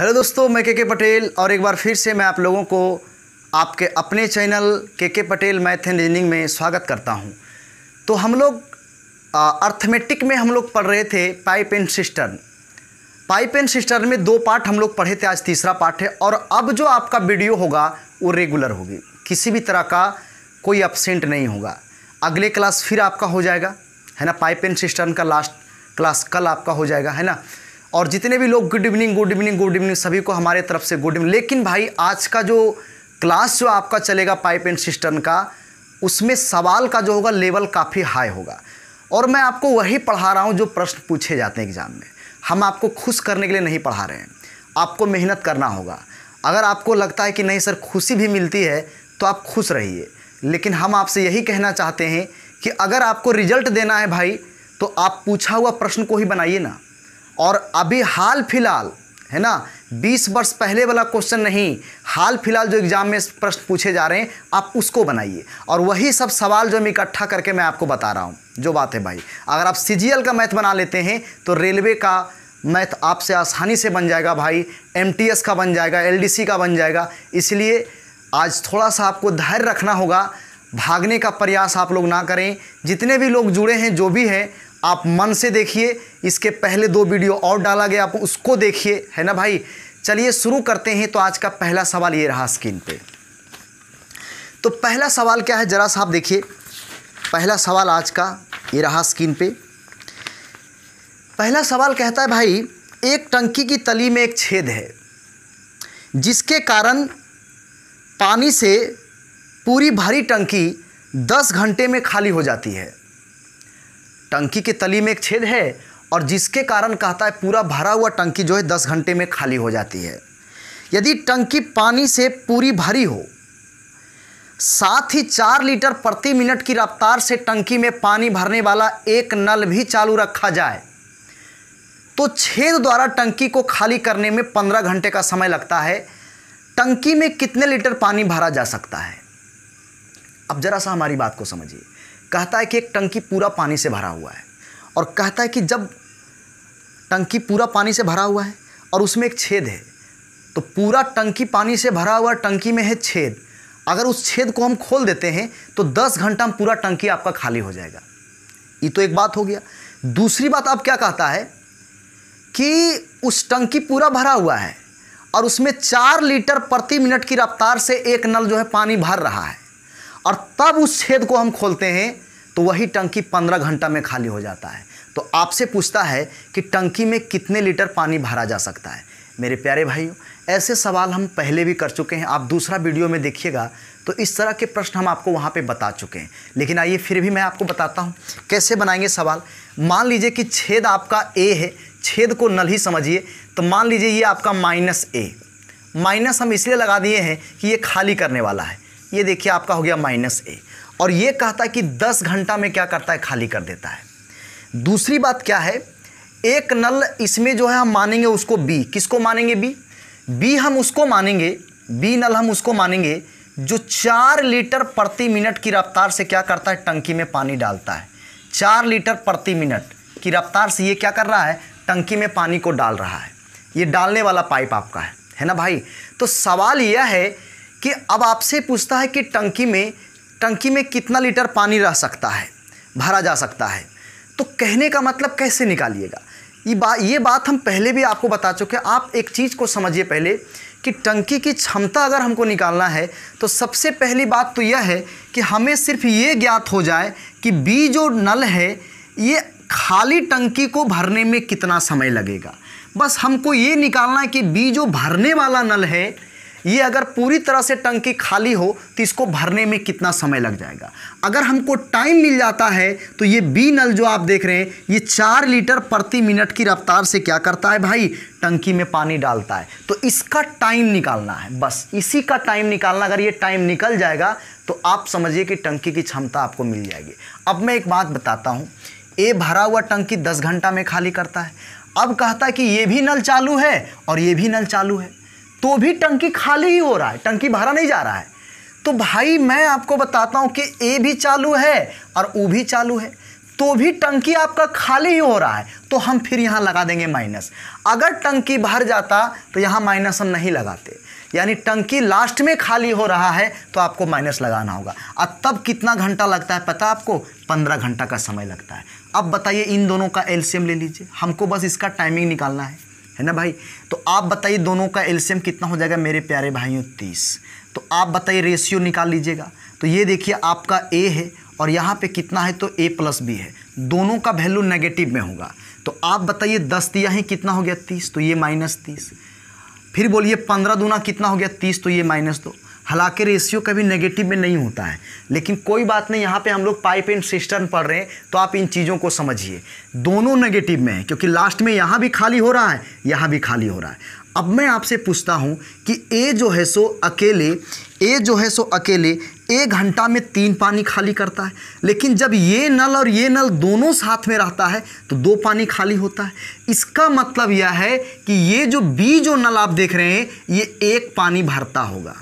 hello दोस्तों मैं के के पटेल और एक बार फिर से मैं आप लोगों को आपके अपने चैनल के के पटेल मैथ एंड रीजनिंग में स्वागत करता हूं तो हम लोग अर्थमेटिक में हम लोग पढ़ रहे थे pipe and cistern pipe and cistern में दो पार्ट हम लोग पढ़े थे आज तीसरा पार्ट है और अब जो आपका वीडियो होगा वो रेगुलर होगी किसी भी तरह का कोई अपसेंट नहीं होगा अगले क्लास फिर आपका हो जाएगा है ना पाइप एंड सिस्टर्न का लास्ट क्लास कल आपका हो जाएगा है ना और जितने भी लोग good evening good evening good evening सभी को हमारे तरफ से गुड इवनिंग लेकिन भाई आज का जो क्लास जो आपका चलेगा पाइप एंड सिस्टम का उसमें सवाल का जो होगा लेवल काफ़ी हाई होगा और मैं आपको वही पढ़ा रहा हूँ जो प्रश्न पूछे जाते हैं एग्ज़ाम में हम आपको खुश करने के लिए नहीं पढ़ा रहे हैं आपको मेहनत करना होगा अगर आपको लगता है कि नहीं सर खुशी भी मिलती है तो आप खुश रहिए लेकिन हम आपसे यही कहना चाहते हैं कि अगर आपको रिजल्ट देना है भाई तो आप पूछा हुआ प्रश्न को ही बनाइए ना और अभी हाल फिलहाल है ना 20 वर्ष पहले वाला क्वेश्चन नहीं हाल फिलहाल जो एग्ज़ाम में प्रश्न पूछे जा रहे हैं आप उसको बनाइए और वही सब सवाल जो हम इकट्ठा करके मैं आपको बता रहा हूँ जो बात है भाई अगर आप सी का मैथ बना लेते हैं तो रेलवे का मैथ आपसे आसानी से बन जाएगा भाई एम का बन जाएगा एल का बन जाएगा इसलिए आज थोड़ा सा आपको धैर्य रखना होगा भागने का प्रयास आप लोग ना करें जितने भी लोग जुड़े हैं जो भी हैं आप मन से देखिए इसके पहले दो वीडियो और डाला गया आप उसको देखिए है ना भाई चलिए शुरू करते हैं तो आज का पहला सवाल ये रहा स्क्रीन पे तो पहला सवाल क्या है ज़रा साहब देखिए पहला सवाल आज का ये रहा स्क्रीन पे पहला सवाल कहता है भाई एक टंकी की तली में एक छेद है जिसके कारण पानी से पूरी भारी टंकी 10 घंटे में खाली हो जाती है टंकी के तली में एक छेद है और जिसके कारण कहता है पूरा भरा हुआ टंकी जो है दस घंटे में खाली हो जाती है यदि टंकी पानी से पूरी भरी हो साथ ही चार लीटर प्रति मिनट की रफ्तार से टंकी में पानी भरने वाला एक नल भी चालू रखा जाए तो छेद द्वारा टंकी को खाली करने में पंद्रह घंटे का समय लगता है टंकी में कितने लीटर पानी भरा जा सकता है अब जरा सा हमारी बात को समझिए कहता है कि एक टंकी पूरा पानी से भरा हुआ है और कहता है कि जब टंकी पूरा पानी से भरा हुआ है और उसमें एक छेद है तो पूरा टंकी पानी से भरा हुआ टंकी में है छेद अगर उस छेद को हम खोल देते हैं तो 10 घंटा में पूरा टंकी आपका खाली हो जाएगा ये तो एक बात हो गया दूसरी बात आप क्या कहता है कि उस टंकी पूरा भरा हुआ है और उसमें चार लीटर प्रति मिनट की रफ्तार से एक नल जो है पानी भर रहा है और तब उस छेद को हम खोलते हैं तो वही टंकी पंद्रह घंटा में खाली हो जाता है तो आपसे पूछता है कि टंकी में कितने लीटर पानी भरा जा सकता है मेरे प्यारे भाइयों ऐसे सवाल हम पहले भी कर चुके हैं आप दूसरा वीडियो में देखिएगा तो इस तरह के प्रश्न हम आपको वहाँ पे बता चुके हैं लेकिन आइए फिर भी मैं आपको बताता हूँ कैसे बनाएंगे सवाल मान लीजिए कि छेद आपका ए है छेद को नल ही समझिए तो मान लीजिए ये आपका माइनस ए माइनस हम इसलिए लगा दिए हैं कि ये खाली करने वाला है ये देखिए आपका हो गया माइनस ए और ये कहता है कि दस घंटा में क्या करता है खाली कर देता है दूसरी बात क्या है एक नल इसमें जो है हम मानेंगे उसको बी किसको मानेंगे बी बी हम उसको मानेंगे बी नल हम उसको मानेंगे जो चार लीटर प्रति मिनट की रफ्तार से क्या करता है टंकी में पानी डालता है चार लीटर प्रति मिनट की रफ्तार से ये क्या कर रहा है टंकी में पानी को डाल रहा है ये डालने वाला पाइप आपका है है ना भाई तो सवाल यह है कि अब आपसे पूछता है कि टंकी में टंकी में कितना लीटर पानी रह सकता है भरा जा सकता है तो कहने का मतलब कैसे निकालिएगा ये बात ये बात हम पहले भी आपको बता चुके हैं आप एक चीज़ को समझिए पहले कि टंकी की क्षमता अगर हमको निकालना है तो सबसे पहली बात तो यह है कि हमें सिर्फ ये ज्ञात हो जाए कि बी जो नल है ये खाली टंकी को भरने में कितना समय लगेगा बस हमको ये निकालना है कि बी जो भरने वाला नल है ये अगर पूरी तरह से टंकी खाली हो तो इसको भरने में कितना समय लग जाएगा अगर हमको टाइम मिल जाता है तो ये बी नल जो आप देख रहे हैं ये चार लीटर प्रति मिनट की रफ्तार से क्या करता है भाई टंकी में पानी डालता है तो इसका टाइम निकालना है बस इसी का टाइम निकालना अगर ये टाइम निकल जाएगा तो आप समझिए कि टंकी की क्षमता आपको मिल जाएगी अब मैं एक बात बताता हूँ ए भरा हुआ टंकी दस घंटा में खाली करता है अब कहता है कि ये भी नल चालू है और ये भी नल चालू है तो भी टंकी खाली ही हो रहा है टंकी भरा नहीं जा रहा है तो भाई मैं आपको बताता हूँ कि ए भी चालू है और ओ भी चालू है तो भी टंकी आपका खाली ही हो रहा है तो हम फिर यहाँ लगा देंगे माइनस अगर टंकी भर जाता तो यहाँ माइनस हम नहीं लगाते यानी टंकी लास्ट में खाली हो रहा है तो आपको माइनस लगाना होगा और तब कितना घंटा लगता है पता आपको पंद्रह घंटा का समय लगता है अब बताइए इन दोनों का एल्शियम ले लीजिए हमको बस इसका टाइमिंग निकालना है है ना भाई तो आप बताइए दोनों का एल्शियम कितना हो जाएगा मेरे प्यारे भाइयों तीस तो आप बताइए रेशियो निकाल लीजिएगा तो ये देखिए आपका ए है और यहाँ पे कितना है तो ए प्लस बी है दोनों का वैल्यू नेगेटिव में होगा तो आप बताइए दस दिया है कितना हो गया तीस तो ये माइनस तीस फिर बोलिए पंद्रह दूना कितना हो गया तीस तो ये माइनस दो हालांकि रेशियो कभी नेगेटिव में नहीं होता है लेकिन कोई बात नहीं यहाँ पे हम लोग पाइप एंड सिस्टर्न पढ़ रहे हैं तो आप इन चीज़ों को समझिए दोनों नेगेटिव में है क्योंकि लास्ट में यहाँ भी खाली हो रहा है यहाँ भी खाली हो रहा है अब मैं आपसे पूछता हूँ कि ए जो है सो अकेले ए जो है सो अकेले एक घंटा में तीन पानी खाली करता है लेकिन जब ये नल और ये नल दोनों साथ में रहता है तो दो पानी खाली होता है इसका मतलब यह है कि ये जो बी जो नल आप देख रहे हैं ये एक पानी भरता होगा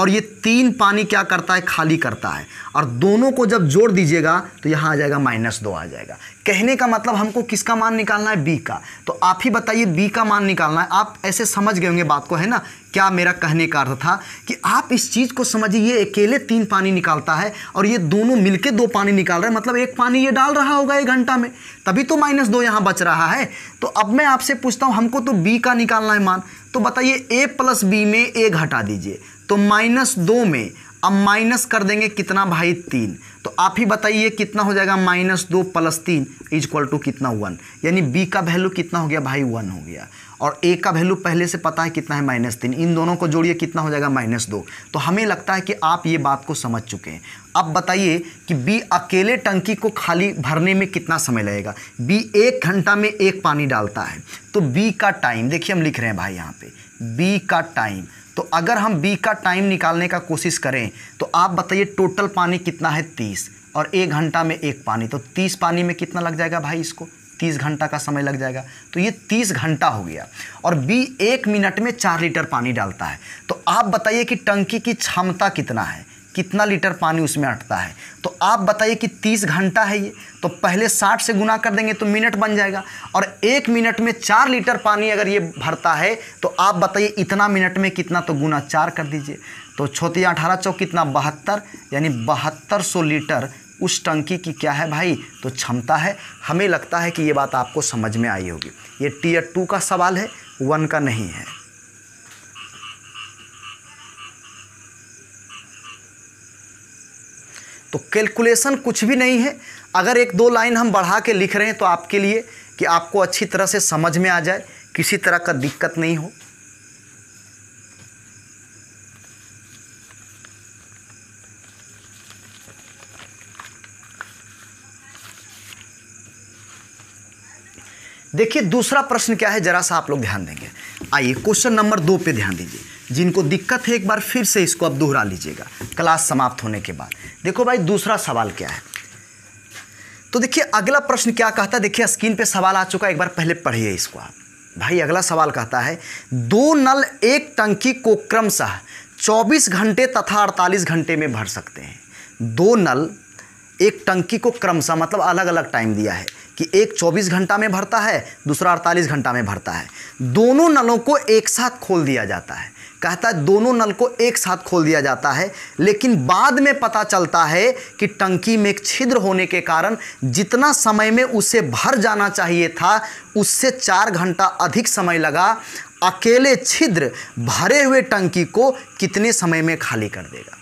और ये तीन पानी क्या करता है खाली करता है और दोनों को जब जोड़ दीजिएगा तो यहाँ आ जाएगा माइनस दो आ जाएगा कहने का मतलब हमको किसका मान निकालना है बी का तो आप ही बताइए बी का मान निकालना है आप ऐसे समझ गए होंगे बात को है ना क्या मेरा कहने का अर्थ था कि आप इस चीज़ को समझिए ये अकेले तीन पानी निकालता है और ये दोनों मिलके दो पानी निकाल रहा है मतलब एक पानी ये डाल रहा होगा एक घंटा में तभी तो माइनस दो यहाँ बच रहा है तो अब मैं आपसे पूछता हूँ हमको तो बी का निकालना है मान तो बताइए ए प्लस बी में ए घटा दीजिए तो माइनस दो में अब माइनस कर देंगे कितना भाई तीन तो आप ही बताइए कितना हो जाएगा माइनस दो प्लस तीन इक्वल टू कितना वन यानी बी का वैल्यू कितना हो गया भाई वन हो गया और ए का वैल्यू पहले से पता है कितना है माइनस तीन इन दोनों को जोड़िए कितना हो जाएगा माइनस दो तो हमें लगता है कि आप ये बात को समझ चुके हैं अब बताइए कि बी अकेले टंकी को खाली भरने में कितना समय लगेगा बी एक घंटा में एक पानी डालता है तो बी का टाइम देखिए हम लिख रहे हैं भाई यहाँ पर बी का टाइम तो अगर हम बी का टाइम निकालने का कोशिश करें तो आप बताइए टोटल पानी कितना है तीस और एक घंटा में एक पानी तो तीस पानी में कितना लग जाएगा भाई इसको तीस घंटा का समय लग जाएगा तो ये तीस घंटा हो गया और बी एक मिनट में चार लीटर पानी डालता है तो आप बताइए कि टंकी की क्षमता कितना है कितना लीटर पानी उसमें अटता है तो आप बताइए कि 30 घंटा है ये तो पहले 60 से गुना कर देंगे तो मिनट बन जाएगा और एक मिनट में चार लीटर पानी अगर ये भरता है तो आप बताइए इतना मिनट में कितना तो गुना चार कर दीजिए तो छोटी अठारह चौक कितना बहत्तर यानी बहत्तर सौ लीटर उस टंकी की क्या है भाई तो क्षमता है हमें लगता है कि ये बात आपको समझ में आई होगी ये टीयर टू का सवाल है वन का नहीं है तो कैलकुलेशन कुछ भी नहीं है अगर एक दो लाइन हम बढ़ा के लिख रहे हैं तो आपके लिए कि आपको अच्छी तरह से समझ में आ जाए किसी तरह का दिक्कत नहीं हो देखिए दूसरा प्रश्न क्या है जरा सा आप लोग ध्यान देंगे आइए क्वेश्चन नंबर दो पे ध्यान दीजिए जिनको दिक्कत है एक बार फिर से इसको आप दोहरा लीजिएगा क्लास समाप्त होने के बाद देखो भाई दूसरा सवाल क्या है तो देखिए अगला प्रश्न क्या कहता है देखिए स्क्रीन पे सवाल आ चुका है एक बार पहले पढ़िए इसको आप भाई अगला सवाल कहता है दो नल एक टंकी को क्रमशः 24 घंटे तथा 48 घंटे में भर सकते हैं दो नल एक टंकी को क्रमशः मतलब अलग अलग टाइम दिया है कि एक 24 घंटा में भरता है दूसरा 48 घंटा में भरता है दोनों नलों को एक साथ खोल दिया जाता है कहता है दोनों नल को एक साथ खोल दिया जाता है लेकिन बाद में पता चलता है कि टंकी में एक छिद्र होने के कारण जितना समय में उसे भर जाना चाहिए था उससे चार घंटा अधिक समय लगा अकेले छिद्र भरे हुए टंकी को कितने समय में खाली कर देगा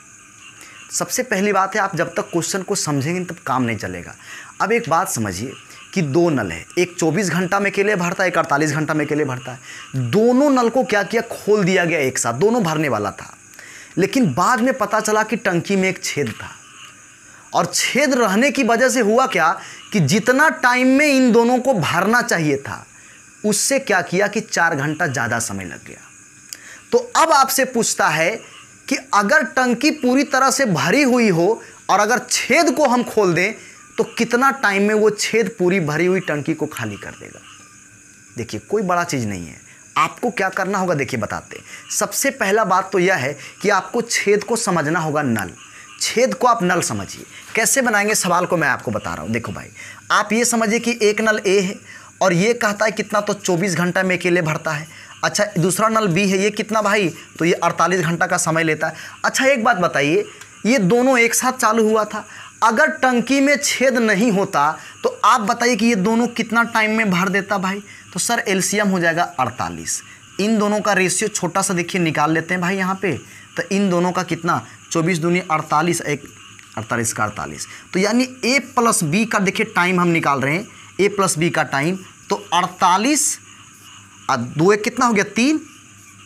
सबसे पहली बात है आप जब तक क्वेश्चन को समझेंगे तब काम नहीं चलेगा अब एक बात समझिए कि दो नल है एक 24 घंटा में के लिए भरता है एक 48 घंटा में के लिए भरता है दोनों नल को क्या किया खोल दिया गया एक साथ दोनों भरने वाला था लेकिन बाद में पता चला कि टंकी में एक छेद था और छेद रहने की वजह से हुआ क्या कि जितना टाइम में इन दोनों को भरना चाहिए था उससे क्या किया कि चार घंटा ज़्यादा समय लग गया तो अब आपसे पूछता है कि अगर टंकी पूरी तरह से भरी हुई हो और अगर छेद को हम खोल दें तो कितना टाइम में वो छेद पूरी भरी हुई टंकी को खाली कर देगा देखिए कोई बड़ा चीज़ नहीं है आपको क्या करना होगा देखिए बताते सबसे पहला बात तो यह है कि आपको छेद को समझना होगा नल छेद को आप नल समझिए कैसे बनाएंगे सवाल को मैं आपको बता रहा हूँ देखो भाई आप ये समझिए कि एक नल ए है और ये कहता है कितना तो 24 घंटा में अकेले भरता है अच्छा दूसरा नल बी है ये कितना भाई तो ये 48 घंटा का समय लेता है अच्छा एक बात बताइए ये दोनों एक साथ चालू हुआ था अगर टंकी में छेद नहीं होता तो आप बताइए कि ये दोनों कितना टाइम में भर देता भाई तो सर एल्शियम हो जाएगा अड़तालीस इन दोनों का रेशियो छोटा सा देखिए निकाल लेते हैं भाई यहाँ पे तो इन दोनों का कितना चौबीस दूनी अड़तालीस एक अड़तालीस का अड़तालीस तो यानी ए प्लस बी का देखिए टाइम हम निकाल रहे हैं ए प्लस बी का टाइम तो अड़तालीस दो एक कितना हो गया तीन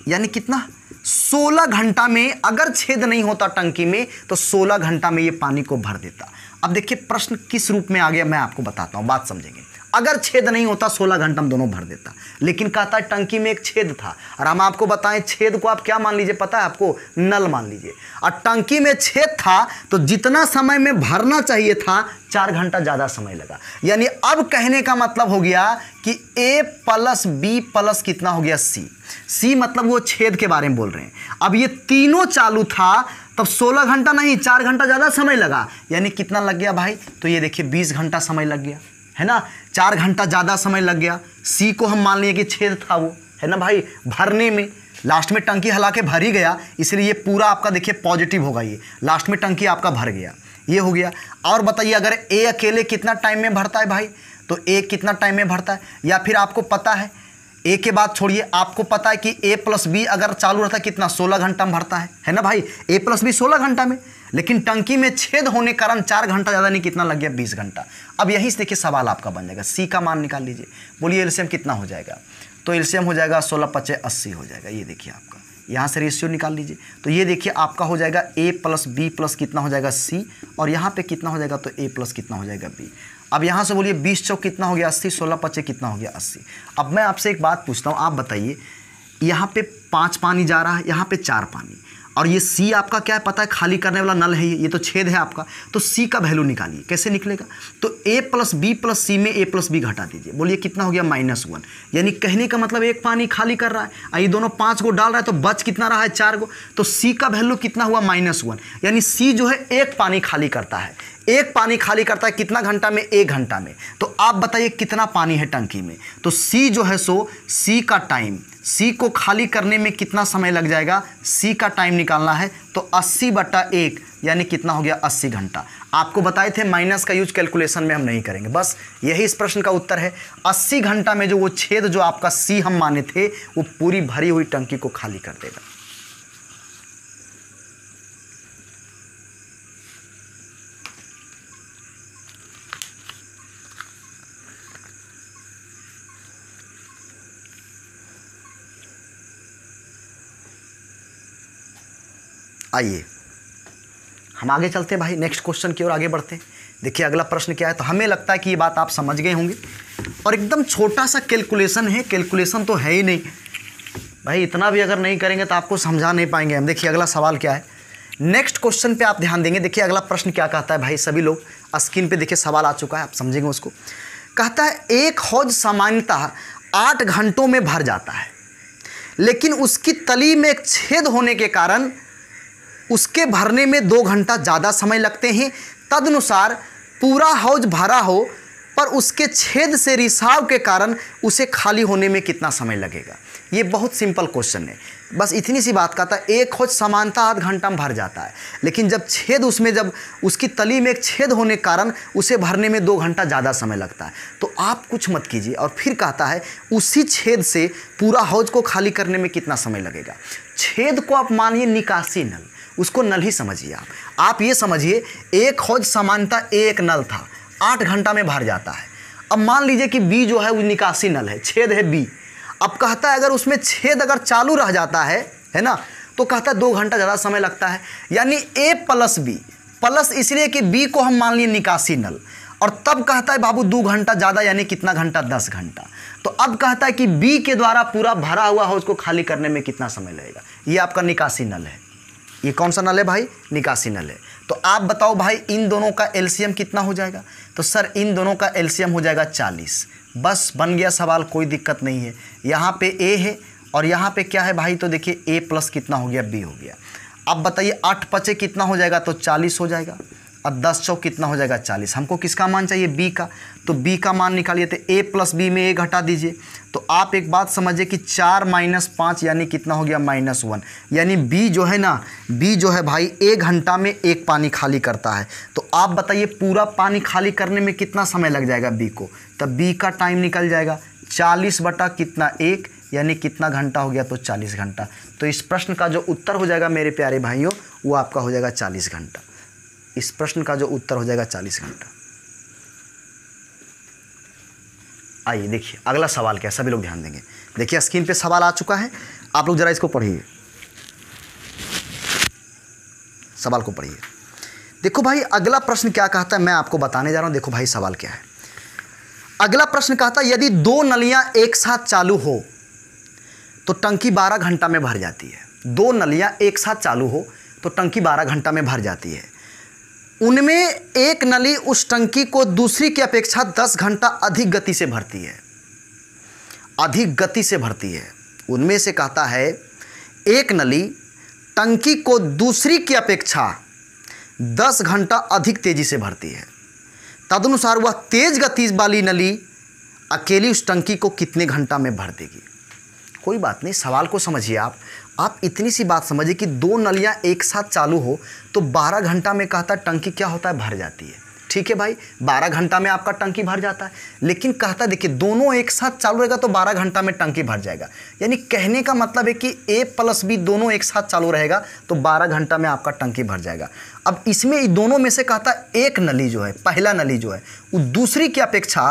यानी कितना 16 घंटा में अगर छेद नहीं होता टंकी में तो 16 घंटा में ये पानी को भर देता अब देखिए प्रश्न किस रूप में आ गया मैं आपको बताता हूं बात समझेंगे अगर छेद नहीं होता सोलह घंटा हम दोनों भर देता लेकिन कहता है टंकी में एक छेद था और हम आपको बताएं छेद को आप क्या मान लीजिए पता है आपको नल मान लीजिए और टंकी में छेद था तो जितना समय में भरना चाहिए था चार घंटा ज़्यादा समय लगा यानी अब कहने का मतलब हो गया कि ए प्लस बी प्लस कितना हो गया सी सी मतलब वो छेद के बारे में बोल रहे हैं अब ये तीनों चालू था तब 16 घंटा नहीं चार घंटा ज़्यादा समय लगा यानी कितना लग गया भाई तो ये देखिए 20 घंटा समय लग गया है ना चार घंटा ज़्यादा समय लग गया सी को हम मान लिए कि छेद था वो है ना भाई भरने में लास्ट में टंकी हिला के भर ही गया इसलिए ये पूरा आपका देखिए पॉजिटिव होगा ये लास्ट में टंकी आपका भर गया ये हो गया और बताइए अगर ए अकेले कितना टाइम में भरता है भाई तो ए कितना टाइम में भरता है या फिर आपको पता है ए के बाद छोड़िए आपको पता है कि ए प्लस बी अगर चालू रहता है कितना सोलह घंटा में भरता है है ना भाई ए प्लस बी सोलह घंटा में लेकिन टंकी में छेद होने के कारण चार घंटा ज़्यादा नहीं कितना लग गया बीस घंटा अब यही से देखिए सवाल आपका बन जाएगा सी का मान निकाल लीजिए बोलिए एल्शियम कितना हो जाएगा तो एल्शियम हो जाएगा सोलह पच्चे अस्सी हो जाएगा ये देखिए आपका यहाँ से रेशियो निकाल लीजिए तो ये देखिए आपका हो जाएगा ए प्लस बी प्लस कितना हो जाएगा सी और यहाँ पे कितना हो जाएगा तो ए प्लस कितना हो जाएगा बी अब यहाँ से बोलिए बीस चौक कितना हो गया अस्सी सोलह पच्चे कितना हो गया अस्सी अब मैं आपसे एक बात पूछता हूँ आप बताइए यहाँ पे पाँच पानी जा रहा है यहाँ पे चार पानी और ये सी आपका क्या है पता है खाली करने वाला नल है ये ये तो छेद है आपका तो सी का वैल्यू निकालिए कैसे निकलेगा तो A plus B plus C में ए प्लस बी घटा दीजिए बोलिए कितना हो गया माइनस वन यानी कहने का मतलब एक पानी खाली कर रहा है और ये दोनों पाँच को डाल रहा है तो बच कितना रहा है चार को तो सी का वैल्यू कितना हुआ माइनस वन यानी सी जो है एक पानी खाली करता है एक पानी खाली करता है कितना घंटा में एक घंटा में तो आप बताइए कितना पानी है टंकी में तो सी जो है सो सी का टाइम सी को खाली करने में कितना समय लग जाएगा सी का टाइम निकालना है तो 80 बटा एक यानी कितना हो गया 80 घंटा आपको बताए थे माइनस का यूज कैलकुलेशन में हम नहीं करेंगे बस यही इस प्रश्न का उत्तर है 80 घंटा में जो वो छेद जो आपका सी हम माने थे वो पूरी भरी हुई टंकी को खाली कर देगा आइए हम आगे चलते हैं भाई नेक्स्ट क्वेश्चन की ओर आगे बढ़ते हैं देखिए अगला प्रश्न क्या है तो हमें लगता है कि ये बात आप समझ गए होंगे और एकदम छोटा सा कैलकुलेशन है कैलकुलेशन तो है ही नहीं भाई इतना भी अगर नहीं करेंगे तो आपको समझा नहीं पाएंगे हम देखिए अगला सवाल क्या है नेक्स्ट क्वेश्चन पे आप ध्यान देंगे देखिए अगला प्रश्न क्या कहता है भाई सभी लोग स्क्रीन पे देखिए सवाल आ चुका है आप समझेंगे उसको कहता है एक हौज सामान्यतः आठ घंटों में भर जाता है लेकिन उसकी तली में एक छेद होने के कारण उसके भरने में दो घंटा ज़्यादा समय लगते हैं तदनुसार पूरा हौज भरा हो पर उसके छेद से रिसाव के कारण उसे खाली होने में कितना समय लगेगा ये बहुत सिंपल क्वेश्चन है बस इतनी सी बात का था एक हौज समानता आध घंटा में भर जाता है लेकिन जब छेद उसमें जब उसकी तली में एक छेद होने के कारण उसे भरने में दो घंटा ज़्यादा समय लगता है तो आप कुछ मत कीजिए और फिर कहता है उसी छेद से पूरा हौज को खाली करने में कितना समय लगेगा छेद को आप मानिए निकासी नल उसको नल ही समझिए आप आप ये समझिए एक हौज समानता एक नल था आठ घंटा में भर जाता है अब मान लीजिए कि बी जो है वो निकासी नल है छेद है बी अब कहता है अगर उसमें छेद अगर चालू रह जाता है है ना तो कहता है दो घंटा ज़्यादा समय लगता है यानी ए प्लस बी प्लस इसलिए कि बी को हम मान लिए निकासी नल और तब कहता है बाबू दो घंटा ज़्यादा यानी कितना घंटा दस घंटा तो अब कहता है कि बी के द्वारा पूरा भरा हुआ हो उसको खाली करने में कितना समय लगेगा ये आपका निकासी नल है ये कौन सा नल है भाई निकासी नल है तो आप बताओ भाई इन दोनों का एलसीएम कितना हो जाएगा तो सर इन दोनों का एलसीएम हो जाएगा चालीस बस बन गया सवाल कोई दिक्कत नहीं है यहाँ पे ए है और यहाँ पे क्या है भाई तो देखिए ए प्लस कितना हो गया बी हो गया अब बताइए आठ पचे कितना हो जाएगा तो चालीस हो जाएगा और दस चौक कितना हो जाएगा चालीस हमको किसका मान चाहिए बी का तो बी का मान निकालिए तो ए प्लस बी में ए घटा दीजिए तो आप एक बात समझिए कि चार माइनस पाँच यानी कितना हो गया माइनस वन यानी बी जो है ना बी जो है भाई एक घंटा में एक पानी खाली करता है तो आप बताइए पूरा पानी खाली करने में कितना समय लग जाएगा बी को तब बी का टाइम निकल जाएगा चालीस बटा कितना एक यानी कितना घंटा हो गया तो चालीस घंटा तो इस प्रश्न का जो उत्तर हो जाएगा मेरे प्यारे भाइयों वो आपका हो जाएगा चालीस घंटा इस प्रश्न का जो उत्तर हो जाएगा चालीस घंटा आइए देखिए अगला सवाल क्या है सभी लोग ध्यान देंगे देखिए स्क्रीन पे सवाल आ चुका है आप लोग जरा इसको पढ़िए सवाल को पढ़िए देखो भाई अगला प्रश्न क्या कहता है मैं आपको बताने जा रहा हूं देखो भाई सवाल क्या है अगला प्रश्न कहता है यदि दो नलियां एक साथ चालू हो तो टंकी बारह घंटा में भर जाती है दो नलियां एक साथ चालू हो तो टंकी बारह घंटा में भर जाती है उनमें एक नली उस टंकी को दूसरी की अपेक्षा 10 घंटा अधिक गति से भरती है अधिक गति से भरती है उनमें से कहता है एक नली टंकी को दूसरी की अपेक्षा 10 घंटा अधिक तेजी से भरती है तदनुसार वह तेज गति वाली नली अकेली उस टंकी को कितने घंटा में भर देगी कोई बात नहीं सवाल को समझिए आप आप इतनी सी बात समझिए कि दो नलियाँ एक साथ चालू हो तो बारह घंटा में कहता है टंकी क्या होता है भर जाती है ठीक है भाई बारह घंटा में आपका टंकी भर जाता है लेकिन कहता देखिए दोनों एक साथ चालू रहेगा तो बारह घंटा में टंकी भर जाएगा यानी कहने का मतलब है कि ए प्लस बी दोनों एक साथ चालू रहेगा तो बारह घंटा में आपका टंकी भर जाएगा अब इसमें दोनों में से कहता एक नली जो है पहला नली जो है वो दूसरी की अपेक्षा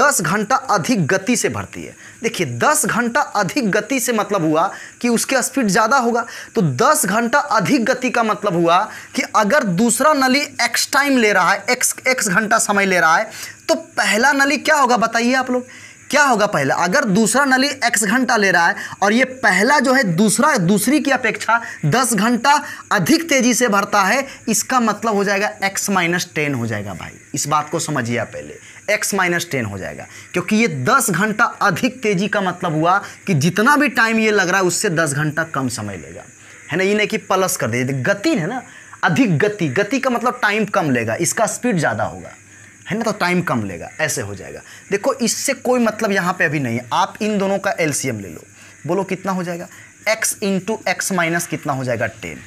दस घंटा अधिक गति से भरती है देखिए दस घंटा अधिक गति से मतलब हुआ कि उसके स्पीड ज़्यादा होगा तो दस घंटा अधिक गति का मतलब हुआ कि अगर दूसरा नली एक्स टाइम ले रहा है एक्स एक्स घंटा समय ले रहा है तो पहला नली क्या होगा बताइए आप लोग क्या होगा पहला अगर दूसरा नली एक्स घंटा ले रहा है और ये पहला जो है दूसरा दूसरी की अपेक्षा दस घंटा अधिक तेजी से भरता है इसका मतलब हो जाएगा एक्स माइनस टेन हो जाएगा भाई इस बात को समझिए पहले एक्स माइनस टेन हो जाएगा क्योंकि ये दस घंटा अधिक तेजी का मतलब हुआ कि जितना भी टाइम ये लग रहा है उससे दस घंटा कम समय लेगा है ना ये नहीं कि प्लस कर दे गति है ना अधिक गति गति का मतलब टाइम कम लेगा इसका स्पीड ज़्यादा होगा है ना तो टाइम कम लेगा ऐसे हो जाएगा देखो इससे कोई मतलब यहाँ पे अभी नहीं है आप इन दोनों का एलसीएम ले लो बोलो कितना हो जाएगा एक्स इंटू एक्स माइनस कितना हो जाएगा टेन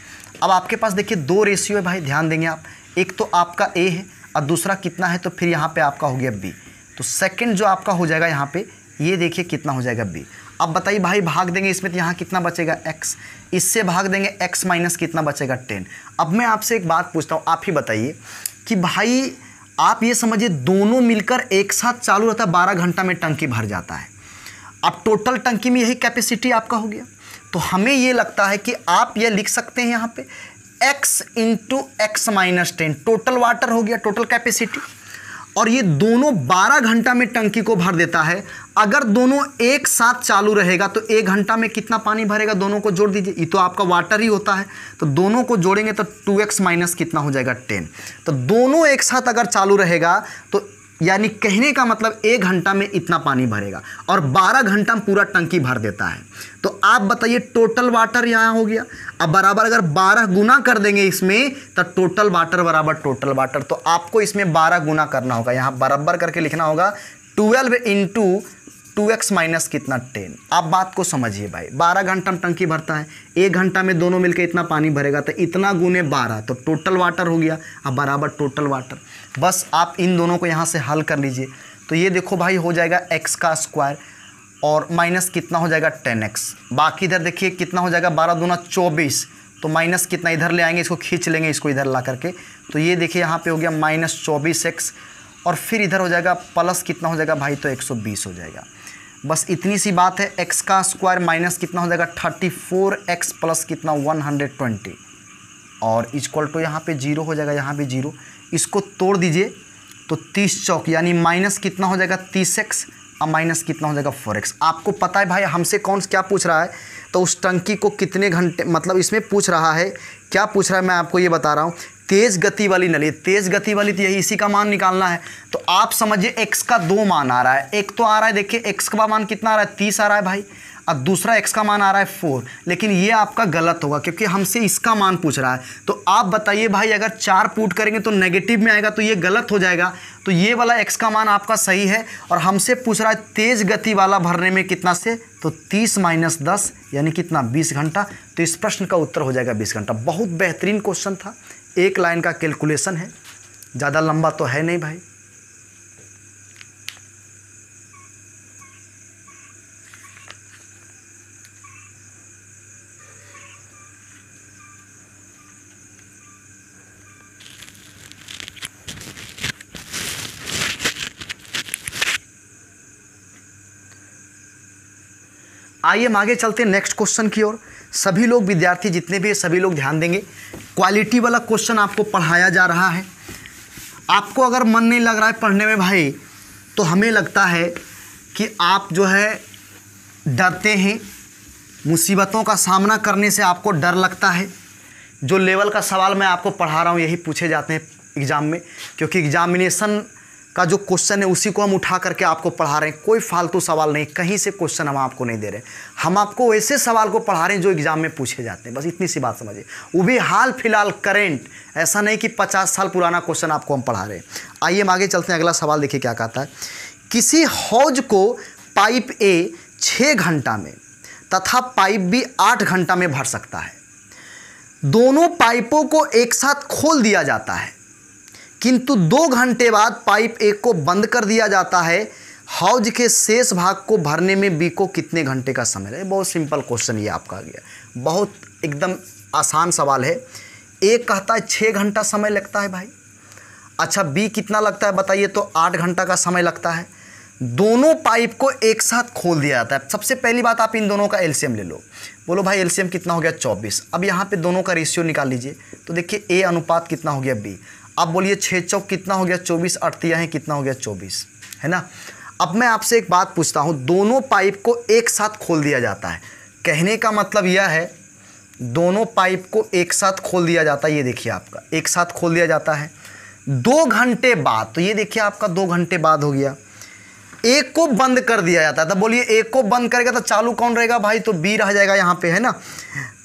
अब आपके पास देखिए दो रेशियो है भाई ध्यान देंगे आप एक तो आपका ए है और दूसरा कितना है तो फिर यहाँ पे आपका हो गया बी तो सेकेंड जो आपका हो जाएगा यहाँ पर ये देखिए कितना हो जाएगा बी अब बताइए भाई भाग देंगे इसमें तो यहाँ कितना बचेगा एक्स इससे भाग देंगे एक्स माइनस कितना बचेगा टेन अब मैं आपसे एक बात पूछता हूँ आप ही बताइए कि भाई आप ये समझिए दोनों मिलकर एक साथ चालू रहता है बारह घंटा में टंकी भर जाता है अब टोटल टंकी में यही कैपेसिटी आपका हो गया तो हमें ये लगता है कि आप ये लिख सकते हैं यहाँ पे x into x minus ten total water हो गया टोटल कैपेसिटी और ये दोनों 12 घंटा में टंकी को भर देता है अगर दोनों एक साथ चालू रहेगा तो एक घंटा में कितना पानी भरेगा दोनों को जोड़ दीजिए ये तो आपका वाटर ही होता है तो दोनों को जोड़ेंगे तो टू एक्स माइनस कितना हो जाएगा टेन तो दोनों एक साथ अगर चालू रहेगा तो यानी कहने का मतलब एक घंटा में इतना पानी भरेगा और 12 घंटा में पूरा टंकी भर देता है तो आप बताइए टोटल वाटर यहाँ हो गया अब बराबर अगर 12 गुना कर देंगे इसमें तो टोटल वाटर बराबर टोटल वाटर तो आपको इसमें 12 गुना करना होगा यहाँ बराबर करके लिखना होगा 12 इंटू टू एक्स माइनस कितना टेन आप बात को समझिए भाई बारह घंटा में टंकी भरता है एक घंटा में दोनों मिलकर इतना पानी भरेगा तो इतना गुने बारह तो टोटल वाटर हो गया अब बराबर टोटल वाटर बस आप इन दोनों को यहाँ से हल कर लीजिए तो ये देखो भाई हो जाएगा एक्स का स्क्वायर और माइनस कितना हो जाएगा टेन एक्स बाकी इधर देखिए कितना हो जाएगा बारह दूना चौबीस तो माइनस कितना इधर ले आएंगे इसको खींच लेंगे इसको इधर ला करके तो ये देखिए यहाँ पे हो गया माइनस चौबीस एक्स और फिर इधर हो जाएगा प्लस कितना हो जाएगा भाई तो 120 हो जाएगा बस इतनी सी बात है एक्स का स्क्वायर माइनस कितना हो जाएगा थर्टी फोर एक्स प्लस कितना वन हंड्रेड ट्वेंटी और इक्वल टू यहाँ पे जीरो हो जाएगा यहाँ पे जीरो इसको तोड़ दीजिए तो तीस चौक यानी माइनस कितना हो जाएगा तीस एक्स और माइनस कितना हो जाएगा फोर एक्स आपको पता है भाई हमसे कौन क्या पूछ रहा है तो उस टंकी को कितने घंटे मतलब इसमें पूछ रहा है क्या पूछ रहा है मैं आपको ये बता रहा हूँ तेज़ गति वाली नली तेज़ गति वाली तो यही इसी का मान निकालना है तो आप समझिए एक्स का दो मान आ रहा है एक तो आ रहा है देखिए एक्स का मान कितना आ रहा है तीस आ रहा है भाई और दूसरा एक्स का मान आ रहा है फोर लेकिन ये आपका गलत होगा क्योंकि हमसे इसका मान पूछ रहा है तो आप बताइए भाई अगर चार पुट करेंगे तो नेगेटिव में आएगा तो ये गलत हो जाएगा तो ये वाला एक्स का मान आपका सही है और हमसे पूछ रहा है तेज़ गति वाला भरने में कितना से तो तीस माइनस दस यानी कितना बीस घंटा तो इस प्रश्न का उत्तर हो जाएगा बीस घंटा बहुत बेहतरीन क्वेश्चन था एक लाइन का कैलकुलेशन है ज़्यादा लंबा तो है नहीं भाई आइए हम आगे चलते हैं नेक्स्ट क्वेश्चन की ओर सभी लोग विद्यार्थी जितने भी सभी लोग ध्यान देंगे क्वालिटी वाला क्वेश्चन आपको पढ़ाया जा रहा है आपको अगर मन नहीं लग रहा है पढ़ने में भाई तो हमें लगता है कि आप जो है डरते हैं मुसीबतों का सामना करने से आपको डर लगता है जो लेवल का सवाल मैं आपको पढ़ा रहा हूँ यही पूछे जाते हैं एग्ज़ाम में क्योंकि एग्ज़ामिनेशन का जो क्वेश्चन है उसी को हम उठा करके आपको पढ़ा रहे हैं कोई फालतू सवाल नहीं कहीं से क्वेश्चन हम आपको नहीं दे रहे हम आपको ऐसे सवाल को पढ़ा रहे हैं जो एग्ज़ाम में पूछे जाते हैं बस इतनी सी बात समझिए वो भी हाल फिलहाल करेंट ऐसा नहीं कि पचास साल पुराना क्वेश्चन आपको हम पढ़ा रहे हैं आइए हम आगे चलते हैं अगला सवाल देखिए क्या कहता है किसी हौज को पाइप ए छः घंटा में तथा पाइप भी आठ घंटा में भर सकता है दोनों पाइपों को एक साथ खोल दिया जाता है किंतु दो घंटे बाद पाइप एक को बंद कर दिया जाता है हाउज के शेष भाग को भरने में बी को कितने घंटे का समय लगे बहुत सिंपल क्वेश्चन ये आपका आ गया बहुत एकदम आसान सवाल है एक कहता है छः घंटा समय लगता है भाई अच्छा बी कितना लगता है बताइए तो आठ घंटा का समय लगता है दोनों पाइप को एक साथ खोल दिया जाता है सबसे पहली बात आप इन दोनों का एल्शियम ले लो बोलो भाई एल कितना हो गया चौबीस अब यहाँ पे दोनों का रेशियो निकाल लीजिए तो देखिए ए अनुपात कितना हो गया बी अब बोलिए छः चौक कितना हो गया चौबीस अड़तिया है कितना हो गया चौबीस है ना अब मैं आपसे एक बात पूछता हूँ दोनों पाइप को एक साथ खोल दिया जाता है कहने का मतलब यह है दोनों पाइप को एक साथ खोल दिया जाता है ये देखिए आपका एक साथ खोल दिया जाता है दो घंटे बाद तो ये देखिए आपका दो घंटे बाद हो गया एक को बंद कर दिया जाता है तो बोलिए एक को बंद करेगा तो चालू कौन रहेगा भाई तो बी रह जाएगा यहाँ पे है ना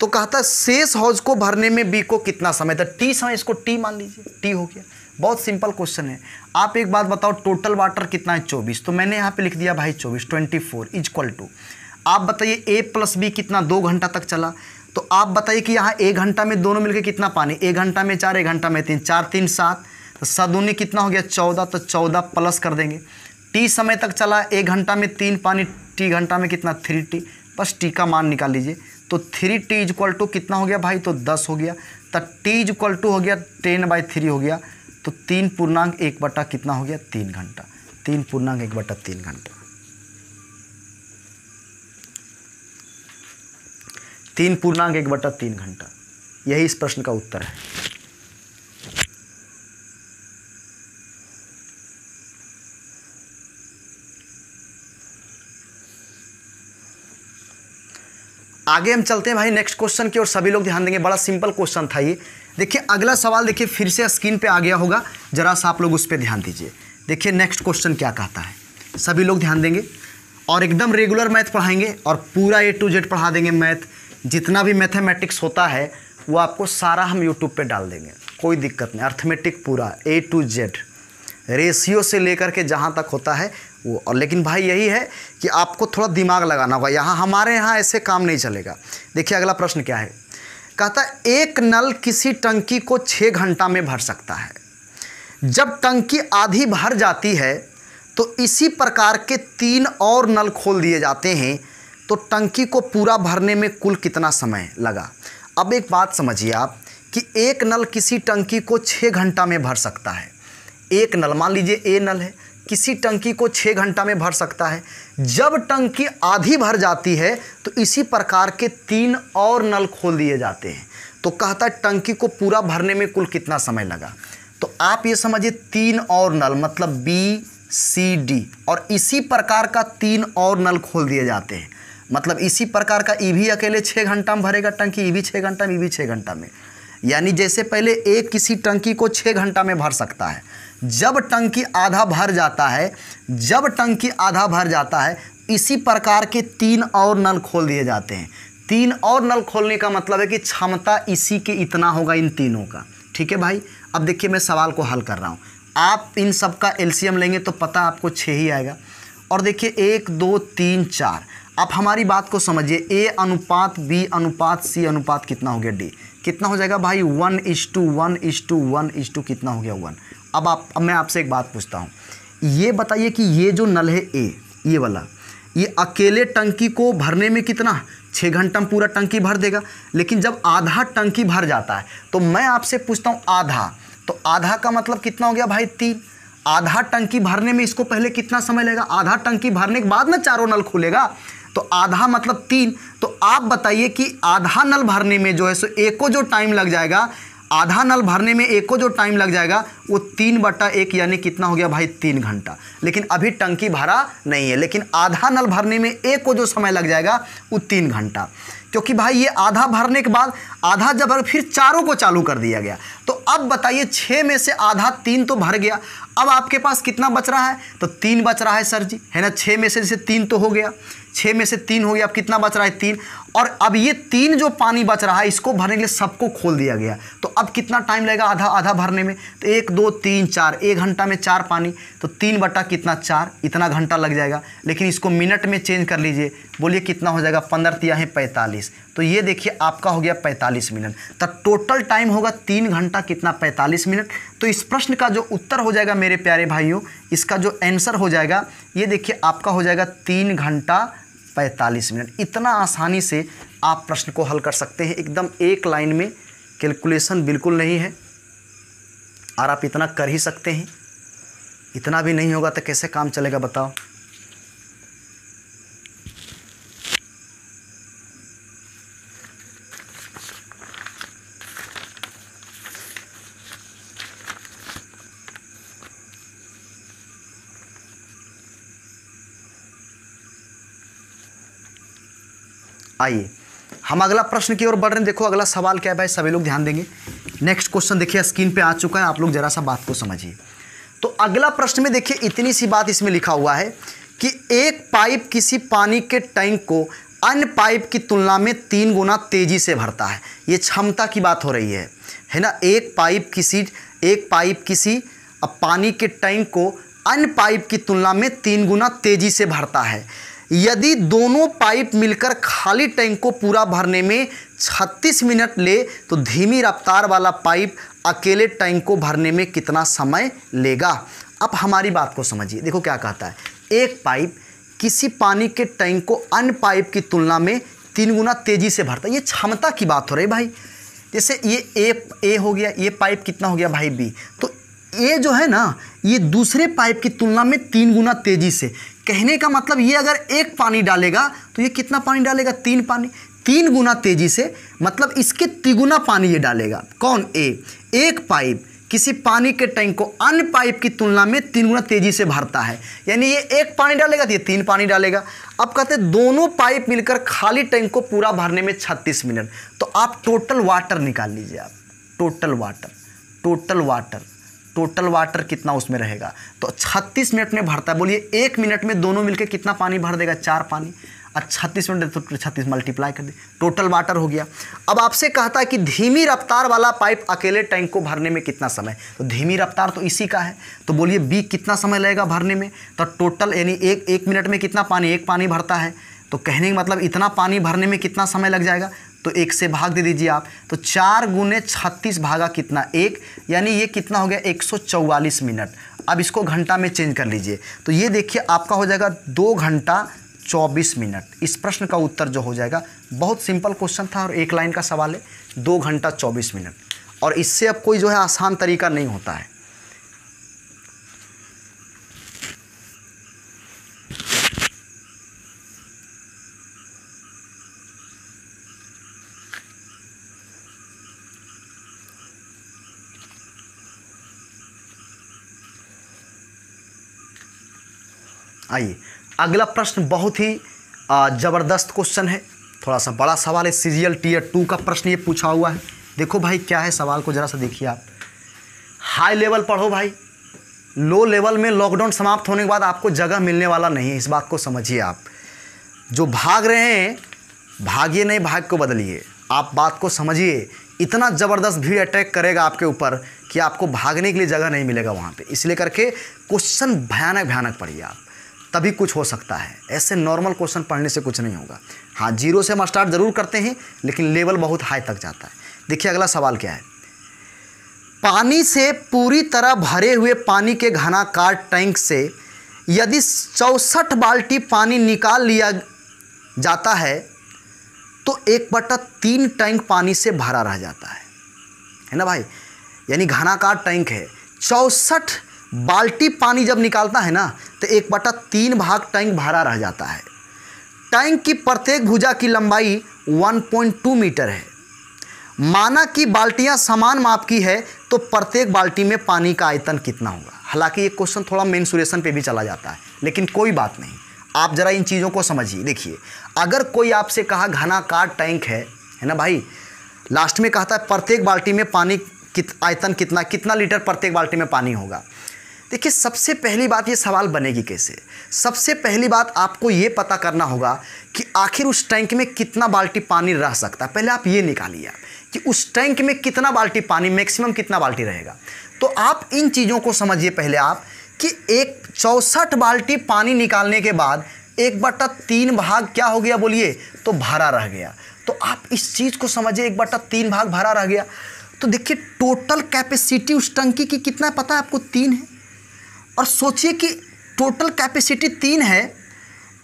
तो कहता है शेष हौज को भरने में बी को कितना समय था तो टी समय इसको टी मान लीजिए टी हो गया बहुत सिंपल क्वेश्चन है आप एक बात बताओ टोटल वाटर कितना है चौबीस तो मैंने यहाँ पे लिख दिया भाई चौबीस ट्वेंटी फोर इजक्वल टू आप बताइए ए प्लस बी कितना दो घंटा तक चला तो आप बताइए कि यहाँ एक घंटा में दोनों मिलकर कितना पानी एक घंटा में चार एक घंटा में तीन चार तीन सात तो सदूनी कितना हो गया चौदह तो चौदह प्लस कर देंगे टी समय तक चला एक घंटा में तीन पानी टी घंटा में कितना थ्री टी बस टी का मान निकाल लीजिए तो three T is equal to कितना हो गया भाई तो दस हो गया तो टी इज इक्वल टू हो गया टेन बाई थ्री हो गया तो तीन पूर्णांक एक बटा कितना हो गया तीन घंटा तीन पूर्णांक एक बटा तीन घंटा तीन पूर्णांक एक बटा तीन घंटा यही इस प्रश्न का उत्तर है आगे हम चलते हैं भाई नेक्स्ट क्वेश्चन की ओर सभी लोग ध्यान देंगे बड़ा सिंपल क्वेश्चन था ये देखिए अगला सवाल देखिए फिर से स्क्रीन पे आ गया होगा जरा सा आप लोग उस पर ध्यान दीजिए देखिए नेक्स्ट क्वेश्चन क्या कहता है सभी लोग ध्यान देंगे और एकदम रेगुलर मैथ पढ़ाएंगे और पूरा ए टू जेड पढ़ा देंगे मैथ जितना भी मैथमेटिक्स होता है वो आपको सारा हम यूट्यूब पर डाल देंगे कोई दिक्कत नहीं अर्थमेटिक पूरा ए टू जेड रेशियो से लेकर के जहाँ तक होता है वो और लेकिन भाई यही है कि आपको थोड़ा दिमाग लगाना होगा यहाँ हमारे यहाँ ऐसे काम नहीं चलेगा देखिए अगला प्रश्न क्या है कहता एक नल किसी टंकी को छः घंटा में भर सकता है जब टंकी आधी भर जाती है तो इसी प्रकार के तीन और नल खोल दिए जाते हैं तो टंकी को पूरा भरने में कुल कितना समय लगा अब एक बात समझिए आप कि एक नल किसी टंकी को छः घंटा में भर सकता है एक नल मान लीजिए ए नल है किसी टंकी को छः घंटा में भर सकता है जब टंकी आधी भर जाती है तो इसी प्रकार के तीन और नल खोल दिए जाते हैं तो कहता है टंकी को पूरा भरने में कुल कितना समय लगा तो आप ये समझिए तीन और नल मतलब बी सी डी और इसी प्रकार का तीन और नल खोल दिए जाते हैं मतलब इसी प्रकार का ई e भी अकेले छः घंटा में भरेगा टंकी ई e भी छः घंटा में ई e भी छः घंटा में यानी जैसे पहले एक किसी टंकी को छः घंटा में भर सकता है जब टंकी आधा भर जाता है जब टंकी आधा भर जाता है इसी प्रकार के तीन और नल खोल दिए जाते हैं तीन और नल खोलने का मतलब है कि क्षमता इसी के इतना होगा इन तीनों का ठीक है भाई अब देखिए मैं सवाल को हल कर रहा हूँ आप इन सब का एल्शियम लेंगे तो पता आपको छः ही आएगा और देखिए एक दो तीन चार आप हमारी बात को समझिए ए अनुपात बी अनुपात सी अनुपात कितना हो गया डी कितना हो जाएगा भाई one is two one is two one is two कितना हो गया वन अब आप अब मैं आपसे एक बात पूछता हूँ ये बताइए कि ये जो नल है ए ये वाला ये अकेले टंकी को भरने में कितना छः घंटा में पूरा टंकी भर देगा लेकिन जब आधा टंकी भर जाता है तो मैं आपसे पूछता हूँ आधा तो आधा का मतलब कितना हो गया भाई तीन आधा टंकी भरने में इसको पहले कितना समय लगेगा आधा टंकी भरने के बाद ना चारों नल खुलेगा तो आधा मतलब तीन तो आप बताइए कि आधा नल भरने में जो है सो एक को जो टाइम लग जाएगा आधा नल भरने में एक को जो टाइम लग जाएगा वो तीन बट्टा एक यानी कितना हो गया भाई तीन घंटा लेकिन अभी टंकी भरा नहीं है लेकिन आधा नल भरने में एक को जो समय लग जाएगा वो तीन घंटा क्योंकि भाई ये आधा भरने के बाद आधा जब फिर चारों को चालू कर दिया गया तो अब बताइए छः में से आधा तीन तो भर गया अब आपके पास कितना बच रहा है तो तीन बच रहा है सर जी है ना छः में से जैसे तीन तो हो गया छः में से तीन हो गया अब कितना बच रहा है तीन और अब ये तीन जो पानी बच रहा है इसको भरने के लिए सबको खोल दिया गया तो अब कितना टाइम लगेगा आधा आधा भरने में तो एक दो तीन चार एक घंटा में चार पानी तो तीन बटा कितना चार इतना घंटा लग जाएगा लेकिन इसको मिनट में चेंज कर लीजिए बोलिए कितना हो जाएगा पंद्रह तिया है पैंतालीस तो ये देखिए आपका हो गया पैंतालीस मिनट तो टोटल टाइम होगा तीन घंटा कितना पैंतालीस मिनट तो इस प्रश्न का जो उत्तर हो जाएगा मेरे प्यारे भाइयों इसका जो आंसर हो जाएगा ये देखिए आपका हो जाएगा तीन घंटा 45 मिनट इतना आसानी से आप प्रश्न को हल कर सकते हैं एकदम एक लाइन में कैलकुलेशन बिल्कुल नहीं है और आप इतना कर ही सकते हैं इतना भी नहीं होगा तो कैसे काम चलेगा बताओ आइए हम अगला प्रश्न की ओर बढ़ रहे हैं देखो अगला सवाल क्या है भाई सभी लोग ध्यान देंगे नेक्स्ट क्वेश्चन देखिए स्क्रीन पे आ चुका है आप लोग जरा सा बात को समझिए तो अगला प्रश्न में देखिए इतनी सी बात इसमें लिखा हुआ है कि एक पाइप किसी पानी के टैंक को अन्य पाइप की तुलना में तीन गुना तेज़ी से भरता है ये क्षमता की बात हो रही है है ना एक पाइप किसी एक पाइप किसी पानी के टैंक को अन्य पाइप की तुलना में तीन गुना तेज़ी से भरता है यदि दोनों पाइप मिलकर खाली टैंक को पूरा भरने में 36 मिनट ले तो धीमी रफ्तार वाला पाइप अकेले टैंक को भरने में कितना समय लेगा अब हमारी बात को समझिए देखो क्या कहता है एक पाइप किसी पानी के टैंक को अन्य पाइप की तुलना में तीन गुना तेज़ी से भरता है ये क्षमता की बात हो रही भाई जैसे ये ए ए हो गया ये पाइप कितना हो गया भाई बी तो ये जो है ना ये दूसरे पाइप की तुलना में तीन गुना तेज़ी से कहने का मतलब ये अगर एक पानी डालेगा तो ये कितना पानी डालेगा तीन पानी तीन गुना तेज़ी से मतलब इसके तिगुना पानी ये डालेगा कौन ए एक पाइप किसी पानी के टैंक को अन्य पाइप की तुलना में तीन गुना तेज़ी से भरता है यानी ये एक पानी डालेगा तो ये तीन पानी डालेगा अब कहते हैं दोनों पाइप मिलकर खाली टैंक को पूरा भरने में छत्तीस मिनट तो आप टोटल वाटर निकाल लीजिए आप total water total water total water कितना उसमें रहेगा तो 36 मिनट में भरता है बोलिए एक मिनट में दोनों मिलकर कितना पानी भर देगा चार पानी और छत्तीस मिनट तो छत्तीस मल्टीप्लाई कर दे टोटल वाटर हो गया अब आपसे कहता है कि धीमी रफ्तार वाला पाइप अकेले टैंक को भरने में कितना समय तो धीमी रफ्तार तो इसी का है तो बोलिए बी कितना समय लगेगा भरने में तो टोटल यानी एक एक मिनट में कितना पानी एक पानी भरता है तो कहने का मतलब इतना पानी भरने में कितना समय लग जाएगा तो एक से भाग दे दीजिए आप तो चार गुने छत्तीस भागा कितना एक यानी ये कितना हो गया एक मिनट अब इसको घंटा में चेंज कर लीजिए तो ये देखिए आपका हो जाएगा दो घंटा चौबीस मिनट इस प्रश्न का उत्तर जो हो जाएगा बहुत सिंपल क्वेश्चन था और एक लाइन का सवाल है दो घंटा चौबीस मिनट और इससे अब कोई जो है आसान तरीका नहीं होता है आइए अगला प्रश्न बहुत ही ज़बरदस्त क्वेश्चन है थोड़ा सा बड़ा सवाल है सीरियल टीयर टू का प्रश्न ये पूछा हुआ है देखो भाई क्या है सवाल को ज़रा सा देखिए आप हाई लेवल पढ़ो भाई लो लेवल में लॉकडाउन समाप्त होने के बाद आपको जगह मिलने वाला नहीं है इस बात को समझिए आप जो भाग रहे हैं भागिए नहीं भाग को बदलिए आप बात को समझिए इतना ज़बरदस्त भीड़ अटैक करेगा आपके ऊपर कि आपको भागने के लिए जगह नहीं मिलेगा वहाँ पे इसलिए करके क्वेश्चन भयानक भयानक पढ़िए आप तभी कुछ हो सकता है ऐसे नॉर्मल क्वेश्चन पढ़ने से कुछ नहीं होगा हाँ जीरो से हम स्टार्ट ज़रूर करते हैं लेकिन लेवल बहुत हाई तक जाता है देखिए अगला सवाल क्या है पानी से पूरी तरह भरे हुए पानी के घनाकार टैंक से यदि चौसठ बाल्टी पानी निकाल लिया जाता है तो एक बटा तीन टैंक पानी से भरा रह जाता है है ना भाई यानी घनाकार टैंक है चौसठ बाल्टी पानी जब निकालता है ना तो एक बटा तीन भाग टैंक भरा रह जाता है टैंक की प्रत्येक भुजा की लंबाई 1.2 मीटर है माना कि बाल्टियां समान माप की है तो प्रत्येक बाल्टी में पानी का आयतन कितना होगा हालांकि ये क्वेश्चन थोड़ा मेन्सुरेशन पे भी चला जाता है लेकिन कोई बात नहीं आप ज़रा इन चीज़ों को समझिए देखिए अगर कोई आपसे कहा घनाकार टैंक है है ना भाई लास्ट में कहता है प्रत्येक बाल्टी में पानी कित आयतन कितना कितना लीटर प्रत्येक बाल्टी में पानी होगा देखिए सबसे पहली बात ये सवाल बनेगी कैसे सबसे पहली बात आपको ये पता करना होगा कि आखिर उस टैंक में कितना बाल्टी पानी रह सकता है पहले आप ये निकालिए कि उस टैंक में कितना बाल्टी पानी मैक्सिमम कितना बाल्टी रहेगा तो आप इन चीज़ों को समझिए पहले आप कि एक चौंसठ बाल्टी पानी निकालने के बाद एक बटा तीन भाग क्या हो गया बोलिए तो भरा रह गया तो आप इस चीज़ को समझिए एक बटा तीन भाग भरा रह गया तो देखिए टोटल कैपेसिटी उस टंकी की कितना पता है आपको तीन है और सोचिए कि टोटल कैपेसिटी तीन है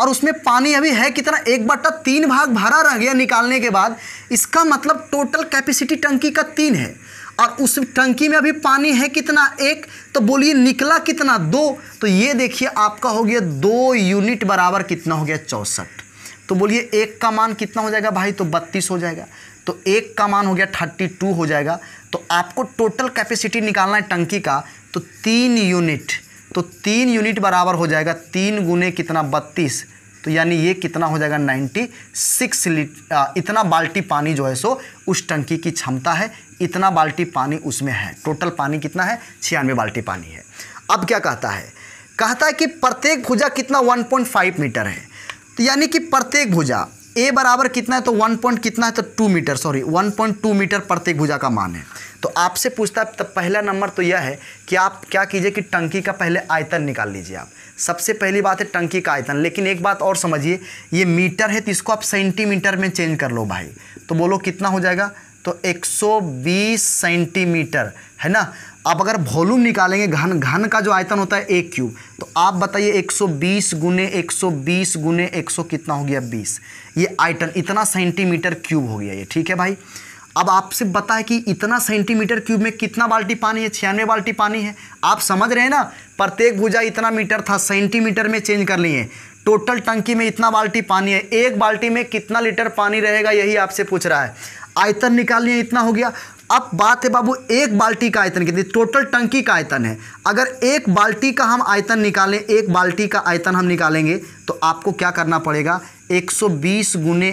और उसमें पानी अभी है कितना एक बट्टा तो तीन भाग भरा रह गया निकालने के बाद इसका मतलब टोटल कैपेसिटी टंकी का तीन है और उस टंकी में अभी पानी है कितना एक तो बोलिए निकला कितना दो तो ये देखिए आपका हो गया दो यूनिट बराबर कितना हो गया चौंसठ तो बोलिए एक का मान कितना हो जाएगा भाई तो बत्तीस हो जाएगा तो एक का मान हो गया थर्टी टू हो जाएगा तो आपको टोटल कैपेसिटी निकालना है टंकी का तो तीन यूनिट तो तीन यूनिट बराबर हो जाएगा तीन गुने कितना बत्तीस तो यानी ये कितना हो जाएगा 96 लीट इतना बाल्टी पानी जो है सो उस टंकी की क्षमता है इतना बाल्टी पानी उसमें है टोटल पानी कितना है छियानवे बाल्टी पानी है अब क्या कहता है कहता है कि प्रत्येक भुजा कितना 1.5 मीटर है तो यानी कि प्रत्येक भुजा ए बराबर कितना है तो वन पॉइंट कितना है तो two metre sorry one point two metre प्रत्येक भुजा का मान है तो आपसे पूछता है तो पहला नंबर तो यह है कि आप क्या कीजिए कि टंकी का पहले आयतन निकाल लीजिए आप सबसे पहली बात है टंकी का आयतन लेकिन एक बात और समझिए ये मीटर है तो इसको आप सेंटीमीटर में चेंज कर लो भाई तो बोलो कितना हो जाएगा तो एक सेंटीमीटर है ना आप अगर वॉल्यूम निकालेंगे घन घन का जो आयतन होता है एक क्यूब तो आप बताइए 120 सौ बीस गुने एक गुने एक कितना हो गया 20 ये आयतन इतना सेंटीमीटर क्यूब हो गया ये ठीक है भाई अब आपसे बता है कि इतना सेंटीमीटर क्यूब में कितना बाल्टी पानी है छियानवे बाल्टी पानी है आप समझ रहे हैं ना प्रत्येक भूजा इतना मीटर था सेंटीमीटर में चेंज कर लिए टोटल टंकी में इतना बाल्टी पानी है एक बाल्टी में कितना लीटर पानी रहेगा यही आपसे पूछ रहा है आयतन निकाल लिए इतना हो गया अब बात है बाबू एक बाल्टी का आयतन कितनी टोटल टंकी का आयतन है अगर एक बाल्टी का हम आयतन निकालें एक बाल्टी का आयतन हम निकालेंगे तो आपको क्या करना पड़ेगा 120 गुने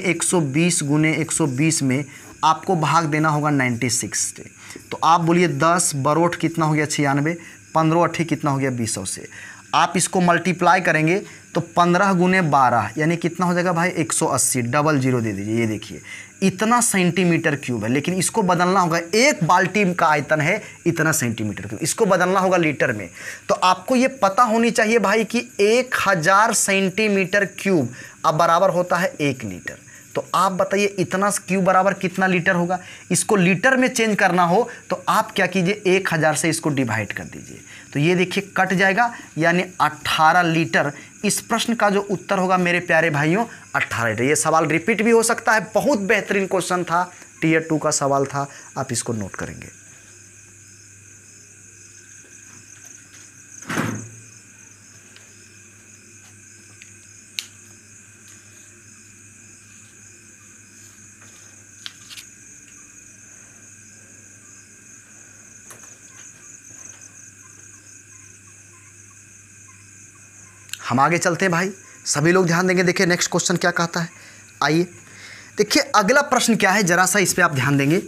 बीस गुने 120 में आपको भाग देना होगा 96 से तो आप बोलिए 10 बरोठ कितना हो गया छियानवे पंद्रह अट्ठी कितना हो गया बीस से आप इसको मल्टीप्लाई करेंगे तो पंद्रह गुने बारह यानी कितना हो जाएगा भाई एक सौ अस्सी डबल जीरो दे दीजिए ये देखिए इतना सेंटीमीटर क्यूब है लेकिन इसको बदलना होगा एक बाल्टी का आयतन है इतना सेंटीमीटर क्यूब इसको बदलना होगा लीटर में तो आपको ये पता होनी चाहिए भाई कि एक हज़ार सेंटीमीटर क्यूब अब बराबर होता है एक लीटर तो आप बताइए इतना क्यूब बराबर कितना लीटर होगा इसको लीटर में चेंज करना हो तो आप क्या कीजिए एक हज़ार से इसको डिवाइड कर दीजिए तो ये देखिए कट जाएगा यानी अट्ठारह लीटर इस प्रश्न का जो उत्तर होगा मेरे प्यारे भाइयों अट्ठारह ये सवाल रिपीट भी हो सकता है बहुत बेहतरीन क्वेश्चन था टीयर टू का सवाल था आप इसको नोट करेंगे हम आगे चलते हैं भाई सभी लोग ध्यान देंगे देखिए नेक्स्ट क्वेश्चन क्या कहता है आइए देखिए अगला प्रश्न क्या है जरा सा इस पर आप ध्यान देंगे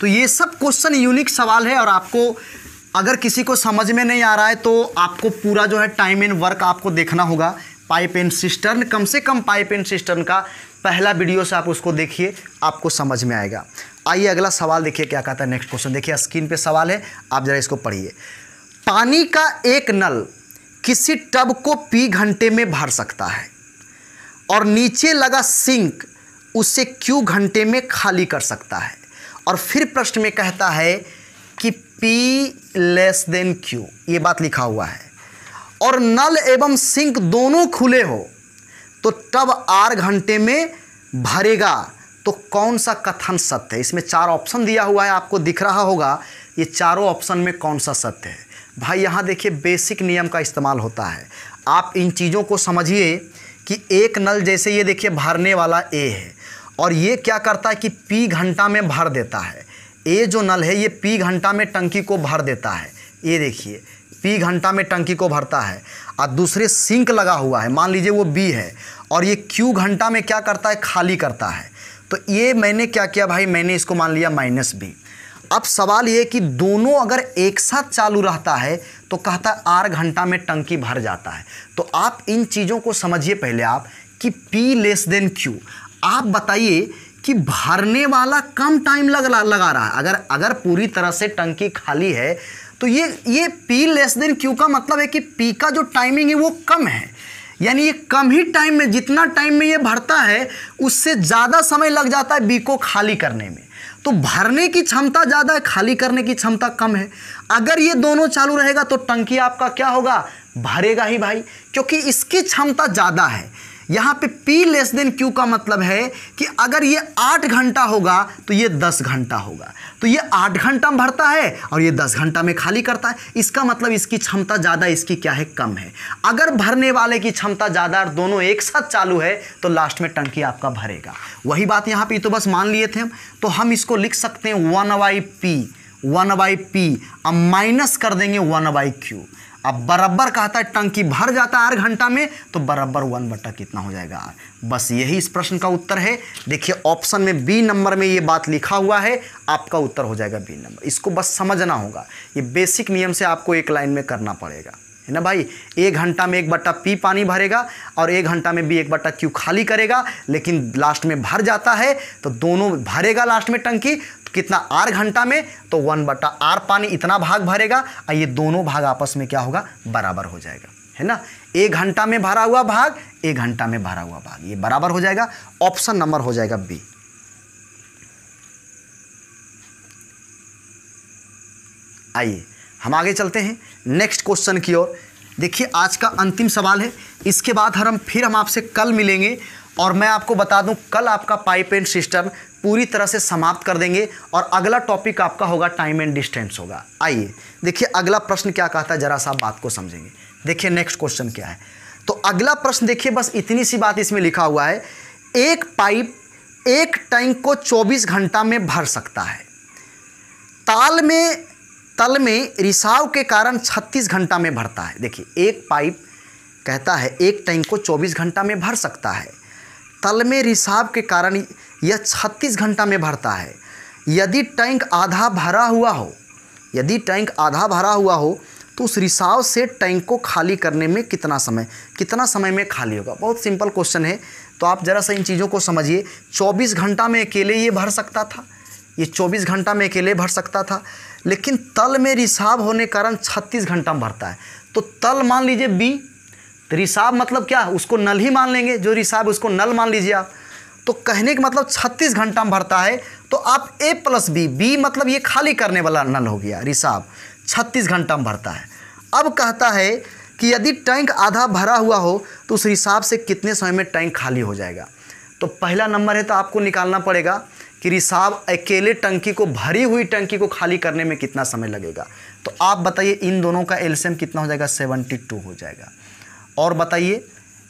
तो ये सब क्वेश्चन यूनिक सवाल है और आपको अगर किसी को समझ में नहीं आ रहा है तो आपको पूरा जो है टाइम एंड वर्क आपको देखना होगा पाइप एंड सिस्टर्न कम से कम पाइप एंड सिस्टर्न का पहला वीडियो से आप उसको देखिए आपको समझ में आएगा आइए अगला सवाल देखिए क्या कहता है नेक्स्ट क्वेश्चन देखिए स्क्रीन पे सवाल है आप ज़रा इसको पढ़िए पानी का एक नल किसी टब को पी घंटे में भर सकता है और नीचे लगा सिंक उसे क्यू घंटे में खाली कर सकता है और फिर प्रश्न में कहता है कि पी लेस देन क्यू ये बात लिखा हुआ है और नल एवं सिंक दोनों खुले हो तो टब आर घंटे में भरेगा तो कौन सा कथन सत्य है इसमें चार ऑप्शन दिया हुआ है आपको दिख रहा होगा ये चारों ऑप्शन में कौन सा सत्य है भाई यहाँ देखिए बेसिक नियम का इस्तेमाल होता है आप इन चीज़ों को समझिए कि एक नल जैसे ये देखिए भरने वाला ए है और ये क्या करता है कि पी घंटा में भर देता है ए जो नल है ये पी घंटा में टंकी को भर देता है ये देखिए पी घंटा में टंकी को भरता है और दूसरे सिंक लगा हुआ है मान लीजिए वो बी है और ये क्यू घंटा में क्या करता है खाली करता है तो ये मैंने क्या किया भाई मैंने इसको मान लिया माइनस बी अब सवाल ये कि दोनों अगर एक साथ चालू रहता है तो कहता है आर घंटा में टंकी भर जाता है तो आप इन चीज़ों को समझिए पहले आप कि पी लेस देन क्यू आप बताइए कि भरने वाला कम टाइम लग लगा रहा है अगर अगर पूरी तरह से टंकी खाली है तो ये ये पी लेस देन क्यू का मतलब है कि पी का जो टाइमिंग है वो कम है यानी ये कम ही टाइम में जितना टाइम में ये भरता है उससे ज़्यादा समय लग जाता है बी को खाली करने में तो भरने की क्षमता ज़्यादा है खाली करने की क्षमता कम है अगर ये दोनों चालू रहेगा तो टंकी आपका क्या होगा भरेगा ही भाई क्योंकि इसकी क्षमता ज़्यादा है यहाँ पे पी लेस देन क्यू का मतलब है कि अगर ये आठ घंटा होगा तो ये दस घंटा होगा तो ये आठ घंटा में भरता है और ये दस घंटा में खाली करता है इसका मतलब इसकी क्षमता ज़्यादा इसकी क्या है कम है अगर भरने वाले की क्षमता ज़्यादा और दोनों एक साथ चालू है तो लास्ट में टंकी आपका भरेगा वही बात यहाँ पर तो बस मान लिए थे हम तो हम इसको लिख सकते हैं one by P one by P अब माइनस कर देंगे वन बाई क्यू अब बराबर कहता है टंकी भर जाता है आर घंटा में तो बराबर वन बट्टा कितना हो जाएगा आर बस यही इस प्रश्न का उत्तर है देखिए ऑप्शन में बी नंबर में ये बात लिखा हुआ है आपका उत्तर हो जाएगा बी नंबर इसको बस समझना होगा ये बेसिक नियम से आपको एक लाइन में करना पड़ेगा है ना भाई एक घंटा में एक बट्टा पी पानी भरेगा और एक घंटा में भी एक बट्टा क्यू खाली करेगा लेकिन लास्ट में भर जाता है तो दोनों भरेगा लास्ट में टंकी कितना आर घंटा में तो वन बटा आर पानी इतना भाग भरेगा और ये दोनों भाग आपस में क्या होगा बराबर हो जाएगा है ना एक घंटा में भरा हुआ भाग एक घंटा में भरा हुआ भाग ये बराबर हो जाएगा ऑप्शन नंबर हो जाएगा बी आइए हम आगे चलते हैं नेक्स्ट क्वेश्चन की ओर देखिए आज का अंतिम सवाल है इसके बाद हर हम फिर हम आपसे कल मिलेंगे और मैं आपको बता दूं कल आपका पाइप एंड सिस्टम पूरी तरह से समाप्त कर देंगे और अगला टॉपिक आपका होगा टाइम एंड डिस्टेंस होगा आइए देखिए अगला प्रश्न क्या कहता है जरा सा बात को समझेंगे देखिए नेक्स्ट क्वेश्चन क्या है तो अगला प्रश्न देखिए बस इतनी सी बात इसमें लिखा हुआ है एक पाइप एक टैंक को 24 घंटा में भर सकता है ताल में तल में रिसाव के कारण 36 घंटा में भरता है देखिए एक पाइप कहता है एक टैंक को 24 घंटा में भर सकता है तल में रिसाव के कारण यह 36 घंटा में भरता है यदि टैंक आधा भरा हुआ हो यदि टैंक आधा भरा हुआ हो तो उस रिसाव से टैंक को खाली करने में कितना समय कितना समय में खाली होगा बहुत सिंपल क्वेश्चन है तो आप ज़रा सा इन चीज़ों को समझिए 24 घंटा में अकेले ये भर सकता था ये 24 घंटा में अकेले भर सकता था लेकिन तल में रिसाव होने कारण 36 घंटा में भरता है तो तल मान लीजिए बी तो रिसाव मतलब क्या उसको नल ही मान लेंगे जो रिसाव उसको नल मान लीजिए आप तो कहने का मतलब 36 घंटा में भरता है तो आप ए प्लस बी बी मतलब ये खाली करने वाला नल हो गया रिसाव 36 घंटा में भरता है अब कहता है कि यदि टैंक आधा भरा हुआ हो तो उस हिसाब से कितने समय में टैंक खाली हो जाएगा तो पहला नंबर है तो आपको निकालना पड़ेगा कि रिसाव अकेले टंकी को भरी हुई टंकी को खाली करने में कितना समय लगेगा तो आप बताइए इन दोनों का एल्शियम कितना हो जाएगा 72 हो जाएगा और बताइए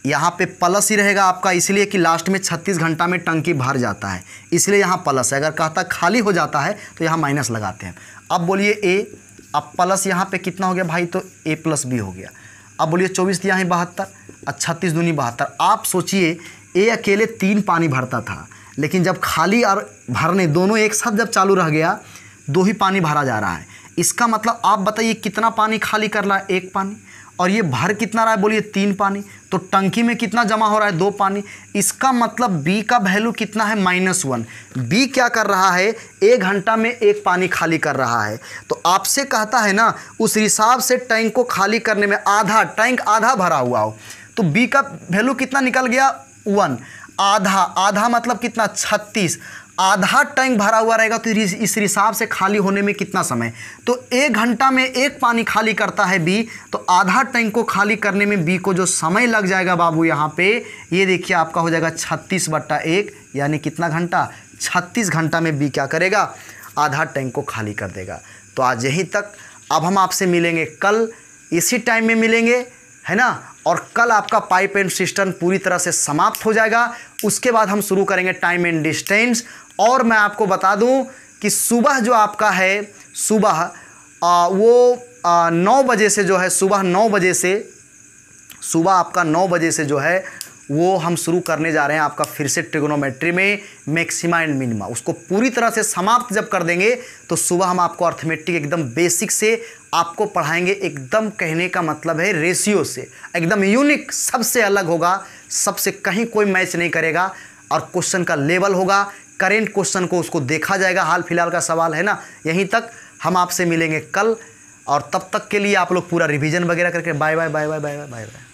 यहाँ पे प्लस ही रहेगा आपका इसलिए कि लास्ट में 36 घंटा में टंकी भर जाता है इसलिए यहाँ प्लस है अगर कहता खाली हो जाता है तो यहाँ माइनस लगाते हैं अब बोलिए ए अब प्लस यहाँ पे कितना हो गया भाई तो ए प्लस बी हो गया अब बोलिए चौबीस दिया है बहत्तर और छत्तीस दूनी बहत्तर आप सोचिए ए अकेले तीन पानी भरता था लेकिन जब खाली और भरने दोनों एक साथ जब चालू रह गया दो ही पानी भरा जा रहा है इसका मतलब आप बताइए कितना पानी खाली कर रहा है एक पानी और ये भर कितना रहा है बोलिए तीन पानी तो टंकी में कितना जमा हो रहा है दो पानी इसका मतलब बी का वैल्यू कितना है माइनस वन बी क्या कर रहा है एक घंटा में एक पानी खाली कर रहा है तो आपसे कहता है ना उस हिसाब से टैंक को खाली करने में आधा टैंक आधा भरा हुआ हो तो बी का वैल्यू कितना निकल गया वन आधा आधा मतलब कितना छत्तीस आधा टैंक भरा हुआ रहेगा तो इस रिसाब से खाली होने में कितना समय तो एक घंटा में एक पानी खाली करता है बी तो आधा टैंक को खाली करने में बी को जो समय लग जाएगा बाबू यहाँ पे ये देखिए आपका हो जाएगा छत्तीस बट्टा एक यानी कितना घंटा छत्तीस घंटा में बी क्या करेगा आधा टैंक को खाली कर देगा तो आज यहीं तक अब हम आपसे मिलेंगे कल इसी टाइम में मिलेंगे है ना और कल आपका पाइप एंड सिस्टम पूरी तरह से समाप्त हो जाएगा उसके बाद हम शुरू करेंगे टाइम एंड डिस्टेंस और मैं आपको बता दूं कि सुबह जो आपका है सुबह वो नौ बजे से जो है सुबह नौ बजे से सुबह आपका नौ बजे से जो है वो हम शुरू करने जा रहे हैं आपका फिर से ट्रिगोनोमेट्री में मैक्सिमा एंड मिनिमा उसको पूरी तरह से समाप्त जब कर देंगे तो सुबह हम आपको अर्थमेटिक एकदम बेसिक से आपको पढ़ाएंगे एकदम कहने का मतलब है रेशियो से एकदम यूनिक सबसे अलग होगा सबसे कहीं कोई मैच नहीं करेगा और क्वेश्चन का लेवल होगा करेंट क्वेश्चन को उसको देखा जाएगा हाल फिलहाल का सवाल है ना यहीं तक हम आपसे मिलेंगे कल और तब तक के लिए आप लोग पूरा रिवीजन वगैरह करके bye bye bye bye bye bye bye bye